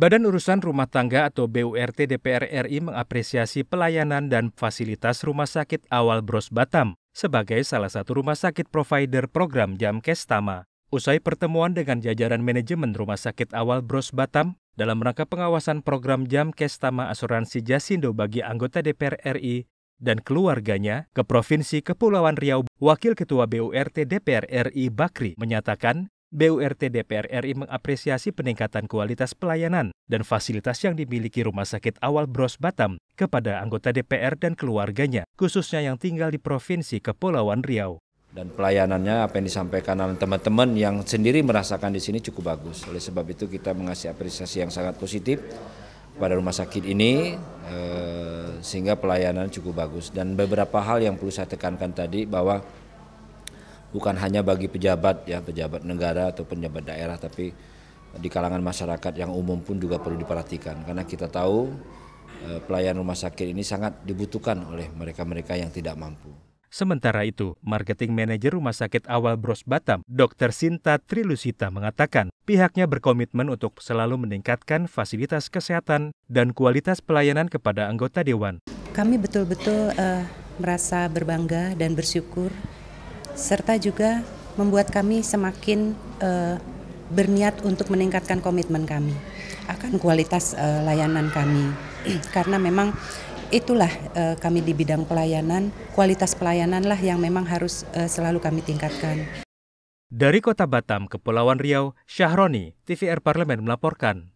Badan Urusan Rumah Tangga atau BURT DPR RI mengapresiasi pelayanan dan fasilitas Rumah Sakit Awal Bros Batam sebagai salah satu rumah sakit provider program Jam Kestama. Usai pertemuan dengan jajaran manajemen Rumah Sakit Awal Bros Batam dalam rangka pengawasan program Jam Kestama Asuransi Jasindo bagi anggota DPR RI dan keluarganya ke Provinsi Kepulauan Riau, Wakil Ketua BURT DPR RI Bakri menyatakan BURT DPR RI mengapresiasi peningkatan kualitas pelayanan dan fasilitas yang dimiliki Rumah Sakit Awal Bros Batam kepada anggota DPR dan keluarganya, khususnya yang tinggal di Provinsi Kepulauan Riau. Dan pelayanannya apa yang disampaikan oleh teman-teman yang sendiri merasakan di sini cukup bagus. Oleh sebab itu kita mengasih apresiasi yang sangat positif pada rumah sakit ini eh, sehingga pelayanan cukup bagus. Dan beberapa hal yang perlu saya tekankan tadi bahwa bukan hanya bagi pejabat ya pejabat negara atau pejabat daerah tapi di kalangan masyarakat yang umum pun juga perlu diperhatikan karena kita tahu eh, pelayanan rumah sakit ini sangat dibutuhkan oleh mereka-mereka yang tidak mampu. Sementara itu, marketing manager Rumah Sakit Awal Bros Batam, Dr. Sinta Trilusita mengatakan, pihaknya berkomitmen untuk selalu meningkatkan fasilitas kesehatan dan kualitas pelayanan kepada anggota dewan. Kami betul-betul uh, merasa berbangga dan bersyukur serta juga membuat kami semakin uh, berniat untuk meningkatkan komitmen kami akan kualitas uh, layanan kami karena memang itulah uh, kami di bidang pelayanan kualitas pelayananlah yang memang harus uh, selalu kami tingkatkan. Dari Kota Batam, ke Pulauan Riau, Syahroni, TVR Parlemen melaporkan.